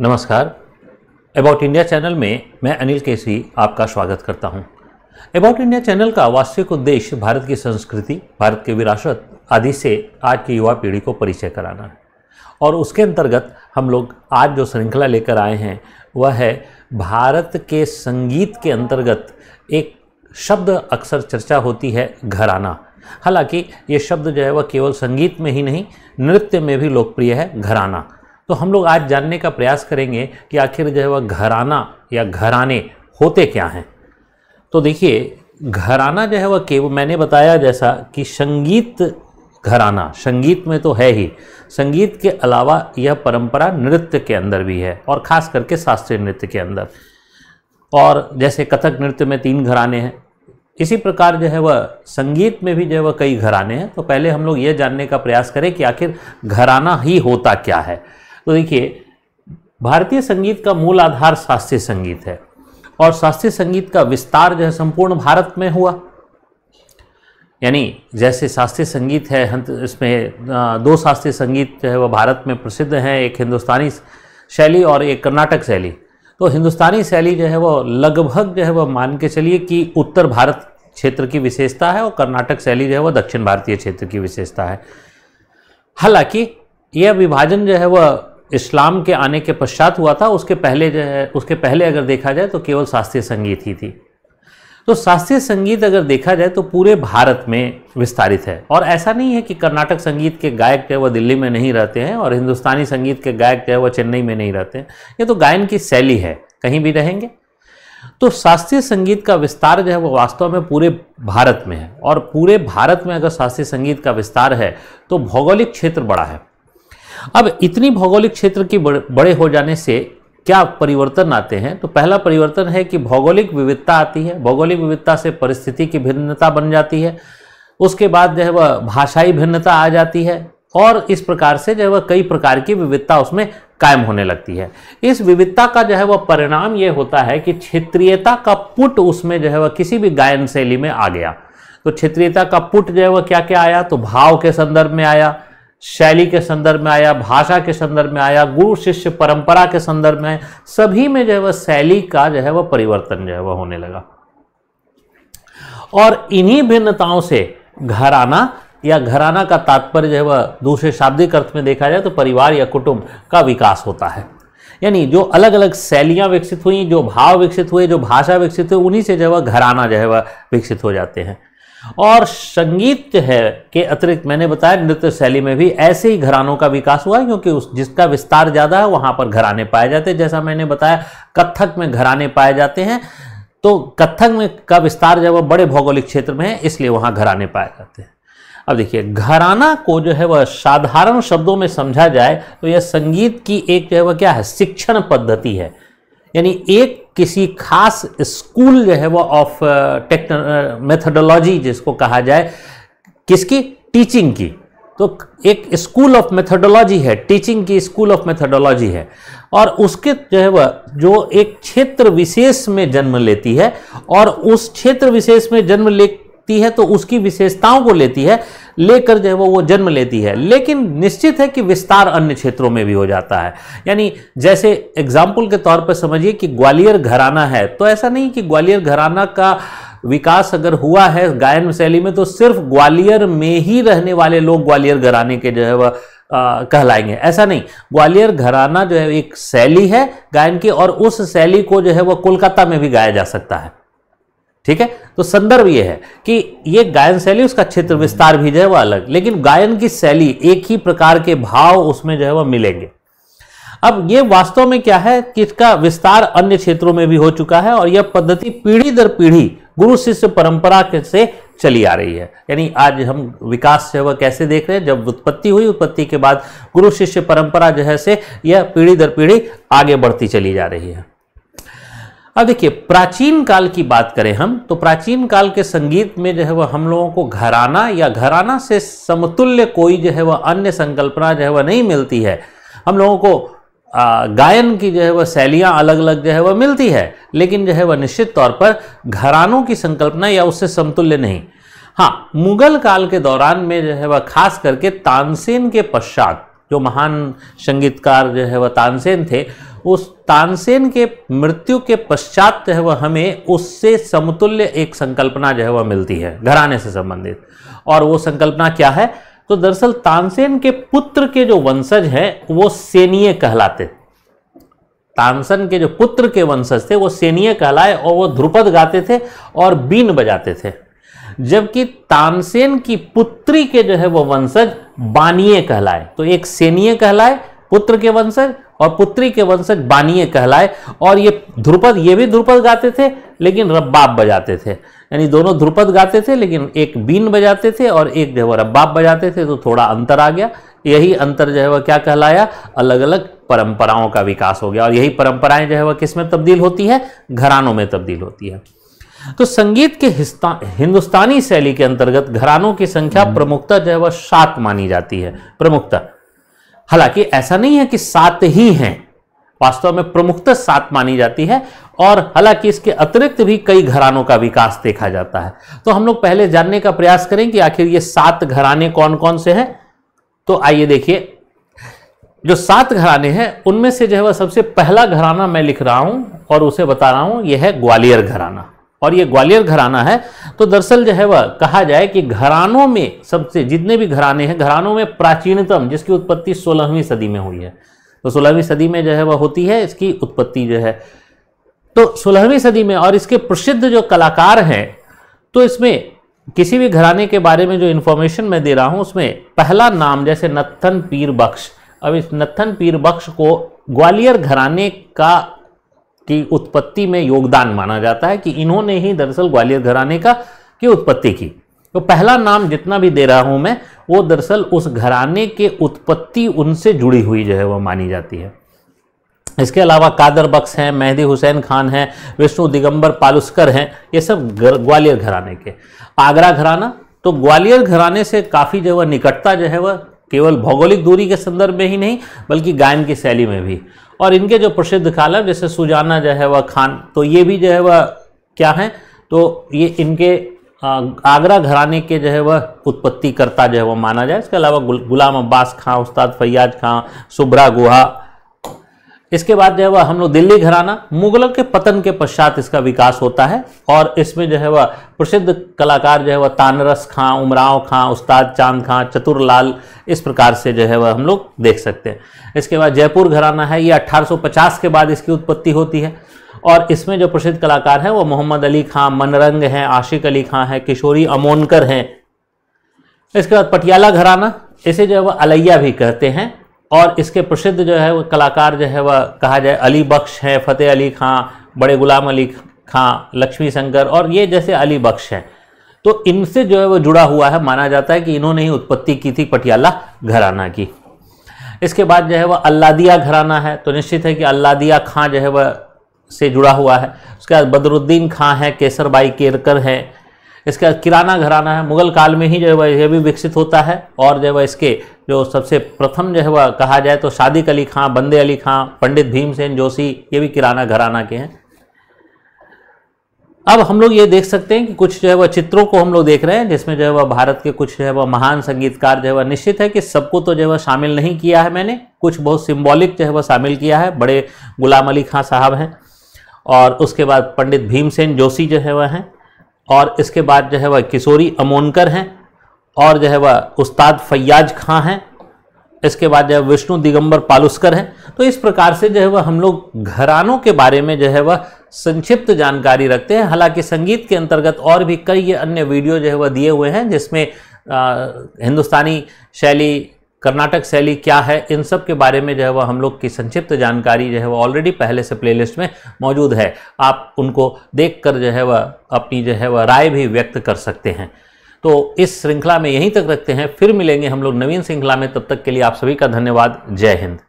नमस्कार about India channel में मैं अनिल केसी आपका स्वागत करता हूं। अबाउट इंडिया चैनल का वास्तविक उद्देश्य भारत की संस्कृति भारत की विरासत आदि से आज की युवा पीढ़ी को परिचय कराना है और उसके अंतर्गत हम लोग आज जो श्रृंखला लेकर आए हैं वह है भारत के संगीत के अंतर्गत एक शब्द अक्सर चर्चा होती है घराना हालांकि ये शब्द जो है वह केवल संगीत में ही नहीं नृत्य में भी लोकप्रिय है घराना तो हम लोग आज जानने का प्रयास करेंगे कि आखिर जो है वह घराना या घराने होते क्या हैं तो देखिए घराना जो है वह केवल मैंने बताया जैसा कि संगीत घराना संगीत में तो है ही संगीत के अलावा यह परंपरा नृत्य के अंदर भी है और ख़ास करके शास्त्रीय नृत्य के अंदर और जैसे कथक नृत्य में तीन घराने हैं इसी प्रकार जो है वह संगीत में भी जो है वह कई घराने हैं तो पहले हम लोग ये जानने का प्रयास करें कि आखिर घराना ही होता क्या है तो देखिए भारतीय संगीत का मूल आधार शास्त्रीय संगीत है और शास्त्रीय संगीत का विस्तार जो है संपूर्ण भारत में हुआ यानी जैसे शास्त्रीय संगीत है हम इसमें दो शास्त्रीय संगीत जो है वह भारत में प्रसिद्ध हैं एक हिंदुस्तानी शैली और एक कर्नाटक शैली तो हिंदुस्तानी शैली जो है वह लगभग जो है वह मान के चलिए कि उत्तर भारत क्षेत्र की विशेषता है और कर्नाटक शैली जो है वह दक्षिण भारतीय क्षेत्र की विशेषता है हालांकि यह विभाजन जो है वह इस्लाम के आने के पश्चात हुआ था उसके पहले जो है उसके पहले अगर देखा जाए तो केवल शास्त्रीय संगीत ही थी तो शास्त्रीय संगीत अगर देखा जाए तो पूरे भारत में विस्तारित है और ऐसा नहीं है कि कर्नाटक संगीत के गायक जो है वह दिल्ली में नहीं रहते हैं और हिंदुस्तानी संगीत के गायक जो है वह चेन्नई में नहीं रहते हैं ये तो गायन की शैली है कहीं भी रहेंगे तो शास्त्रीय संगीत का विस्तार जो है वो वास्तव में पूरे भारत में है और पूरे भारत में अगर शास्त्रीय संगीत का विस्तार है तो भौगोलिक क्षेत्र बड़ा है अब इतनी भौगोलिक क्षेत्र की बड़े हो जाने से क्या परिवर्तन आते हैं तो पहला परिवर्तन है कि भौगोलिक विविधता आती है भौगोलिक विविधता से परिस्थिति की भिन्नता बन जाती है उसके बाद जो है वह भाषाई भिन्नता आ जाती है और इस प्रकार से जो है वह कई प्रकार की विविधता उसमें कायम होने लगती है इस विविधता का जो है वह परिणाम ये होता है कि क्षेत्रीयता का पुट उसमें जो है वह किसी भी गायन शैली में आ गया तो क्षेत्रीयता का पुट जो है वह क्या क्या आया तो भाव के संदर्भ में आया शैली के संदर्भ में आया भाषा के संदर्भ में आया गुरु शिष्य परंपरा के संदर्भ में सभी में जो है वह शैली का जो है वह परिवर्तन जो है वह होने लगा और इन्हीं भिन्नताओं से घराना या घराना का तात्पर्य जो है वह दूसरे शाब्दिक अर्थ में देखा जाए तो परिवार या कुटुंब का विकास होता है यानी जो अलग अलग शैलियाँ विकसित हुई जो भाव विकसित हुए जो भाषा विकसित हुई उन्हीं से जो है वह घराना जो है वह विकसित हो जाते हैं और संगीत है के अतिरिक्त मैंने बताया नृत्य शैली में भी ऐसे ही घरानों का विकास हुआ क्योंकि उस जिसका विस्तार ज़्यादा है वहाँ पर घराने पाए जाते हैं जैसा मैंने बताया कथक में घराने पाए जाते हैं तो कथक में का विस्तार जब वह बड़े भौगोलिक क्षेत्र में है इसलिए वहाँ घराने पाए जाते हैं अब देखिए घराना को जो है वह साधारण शब्दों में समझा जाए तो यह संगीत की एक जो है वह क्या है शिक्षण पद्धति है यानी एक किसी खास स्कूल जो है वो ऑफ टेक्नो मेथडोलॉजी जिसको कहा जाए किसकी टीचिंग की तो एक स्कूल ऑफ मेथडोलॉजी है टीचिंग की स्कूल ऑफ मेथडोलॉजी है और उसके जो है वह जो एक क्षेत्र विशेष में जन्म लेती है और उस क्षेत्र विशेष में जन्म ले रखती है तो उसकी विशेषताओं को लेती है लेकर जो है वो वो जन्म लेती है लेकिन निश्चित है कि विस्तार अन्य क्षेत्रों में भी हो जाता है यानी जैसे एग्जाम्पल के तौर पर समझिए कि ग्वालियर घराना है तो ऐसा नहीं कि ग्वालियर घराना का विकास अगर हुआ है गायन शैली में तो सिर्फ ग्वालियर में ही रहने वाले लोग ग्वालियर घराने के जो है वह कहलाएंगे ऐसा नहीं ग्वालियर घराना जो है एक शैली है गायन की और उस शैली को जो है वह कोलकाता में भी गाया जा सकता है ठीक है तो संदर्भ यह है कि ये गायन शैली उसका क्षेत्र विस्तार भी जो है वह अलग लेकिन गायन की शैली एक ही प्रकार के भाव उसमें जो है वह मिलेंगे अब ये वास्तव में क्या है कि इसका विस्तार अन्य क्षेत्रों में भी हो चुका है और यह पद्धति पीढ़ी दर पीढ़ी गुरु शिष्य परंपरा से चली आ रही है यानी आज हम विकास जो है वह कैसे देख रहे हैं जब उत्पत्ति हुई उत्पत्ति के बाद गुरु शिष्य परंपरा जो है से यह पीढ़ी दर पीढ़ी आगे बढ़ती चली जा रही है अब देखिए प्राचीन काल की बात करें हम तो प्राचीन काल के संगीत में जो है वह हम लोगों को घराना या घराना से समतुल्य कोई जो है वह अन्य संकल्पना जो है वह नहीं मिलती है हम लोगों को गायन की जो है वह शैलियाँ अलग अलग जो है वह मिलती है लेकिन जो है वह निश्चित तौर पर घरानों की संकल्पना या उससे समतुल्य नहीं हाँ मुगल काल के दौरान में जो है वह खास करके तानसेन के पश्चात जो महान संगीतकार जो है वह तानसेन थे उस तानसेन के मृत्यु के पश्चात है वह हमें उससे समतुल्य एक संकल्पना जो है वह मिलती है घराने से संबंधित और वो संकल्पना क्या है तो दरअसल तानसेन के पुत्र के जो वंशज हैं वो सेनीय कहलाते तानसन के जो पुत्र के वंशज थे वो सेनिय कहलाए और वो ध्रुपद गाते थे और बीन बजाते थे जबकि तानसेन की पुत्री के जो है वो वंशज बानिए कहलाए तो एक सेनिय कहलाए पुत्र के वंशज और पुत्री के वंशज बानिए कहलाए और ये ध्रुपद ये भी ध्रुपद गाते थे लेकिन रब्बाब बजाते थे यानी दोनों ध्रुपद गाते थे लेकिन एक बीन बजाते थे और एक जो है वो रब्बाब बजाते थे तो थोड़ा अंतर आ गया यही अंतर जो है वह क्या कहलाया अलग अलग परंपराओं का विकास हो गया और यही परंपराएं जो है वह किस में तब्दील होती है घरानों में तब्दील होती है तो संगीत के हिंदुस्तानी शैली के अंतर्गत घरानों की संख्या हम्म। प्रमुखता जो है वह सात मानी जाती है प्रमुखता हालांकि ऐसा नहीं है कि सात ही हैं वास्तव में प्रमुखता सात मानी जाती है और हालांकि इसके अतिरिक्त भी कई घरानों का विकास देखा जाता है तो हम लोग पहले जानने का प्रयास करें कि आखिर ये सात घराने कौन कौन से हैं तो आइए देखिए जो सात घराने हैं उनमें से जो है वह सबसे पहला घराना मैं लिख रहा हूं और उसे बता रहा हूं यह है ग्वालियर घराना और यह ग्वालियर घराना है तो दरअसल जो है वह कहा जाए कि घरानों में सबसे जितने भी घराने हैं घरानों में प्राचीनतम जिसकी उत्पत्ति सोलहवीं सदी में हुई है तो सोलहवीं सदी में जो है वह होती है इसकी उत्पत्ति जो है तो सोलहवीं सदी में और इसके प्रसिद्ध जो कलाकार हैं तो इसमें किसी भी घराने के बारे में जो इन्फॉर्मेशन मैं दे रहा हूँ उसमें पहला नाम जैसे नत्थन पीर बख्श अब इस नत्थन पीर बख्श को ग्वालियर घराने का की उत्पत्ति में योगदान माना जाता है कि इन्होंने ही दरअसल ग्वालियर घराने का की उत्पत्ति की तो पहला नाम जितना भी दे रहा हूं मैं वो दरअसल उस घराने के उत्पत्ति उनसे जुड़ी हुई जो है वह मानी जाती है इसके अलावा कादर बख्स हैं मेहदी हुसैन खान हैं विष्णु दिगंबर पालुस्कर हैं ये सब ग्वालियर घराने के आगरा घराना तो ग्वालियर घराने से काफ़ी जो है निकटता जो है वह केवल भौगोलिक दूरी के संदर्भ में ही नहीं बल्कि गायन की शैली में भी और इनके जो प्रसिद्ध कालम जैसे सुजाना जो है वह खान तो ये भी जो है वह क्या है तो ये इनके आगरा घराने के जो है वह उत्पत्ति करता जो है वह माना जाए इसके अलावा गुलाम अब्बास खां उस्ताद फैयाज खां सुब्रा गुहा इसके बाद जो है वह हम लोग दिल्ली घराना मुगलों के पतन के पश्चात इसका विकास होता है और इसमें जो है वह प्रसिद्ध कलाकार जो है वह तानरस खां उमराव खां उस्ताद चांद खां चतुरलाल इस प्रकार से जो है वह हम लोग देख सकते हैं इसके बाद जयपुर घराना है ये 1850 के बाद इसकी उत्पत्ति होती है और इसमें जो प्रसिद्ध कलाकार हैं वो मोहम्मद अली खां मनरंग हैं आशिक अली खां हैं किशोरी अमोनकर हैं इसके बाद पटियाला घराना इसे जो है वह अलैया भी कहते हैं और इसके प्रसिद्ध जो है वो कलाकार जो है वह कहा जाए अली बख्श हैं फ़तेह अली खां बड़े गुलाम अली खां लक्ष्मी शंकर और ये जैसे अली बख्श हैं तो इनसे जो है वो जुड़ा हुआ है माना जाता है कि इन्होंने ही उत्पत्ति की थी पटियाला घराना की इसके बाद जो है वह अल्लादिया घराना है तो निश्चित है कि अल्लादिया खां जो है वह से जुड़ा हुआ है उसके बाद बदरुद्दीन खां हैं बाई केरकर हैं इसके बाद किराना घराना है मुगल काल में ही जो है वह यह भी विकसित होता है और जो है वह इसके जो सबसे प्रथम जो है वह कहा जाए तो सादिक अली खां बंदे अली खां पंडित भीमसेन जोशी ये भी किराना घराना के हैं अब हम लोग ये देख सकते हैं कि कुछ जो है वह चित्रों को हम लोग देख रहे हैं जिसमें जो है वह भारत के कुछ जो है वह महान संगीतकार जो है वह निश्चित है कि सबको तो जो है वह शामिल नहीं किया है मैंने कुछ बहुत सिम्बॉलिक जो है वह शामिल किया है बड़े गुलाम अली खां साहब हैं और उसके बाद पंडित भीमसेन जोशी जो है वह हैं और इसके बाद जो है वह किशोरी अमोनकर हैं और जो है वह उस्ताद फैयाज खां हैं इसके बाद जो है विष्णु दिगंबर पालुस्कर हैं तो इस प्रकार से जो है वह हम लोग घरानों के बारे में जो है वह संक्षिप्त जानकारी रखते हैं हालांकि संगीत के अंतर्गत और भी कई अन्य वीडियो जो है वह दिए हुए हैं जिसमें हिंदुस्तानी शैली कर्नाटक शैली क्या है इन सब के बारे में जो है वह हम लोग की संक्षिप्त जानकारी जो है वह ऑलरेडी पहले से प्लेलिस्ट में मौजूद है आप उनको देखकर जो है वह अपनी जो है वह राय भी व्यक्त कर सकते हैं तो इस श्रृंखला में यहीं तक रखते हैं फिर मिलेंगे हम लोग नवीन श्रृंखला में तब तक के लिए आप सभी का धन्यवाद जय हिंद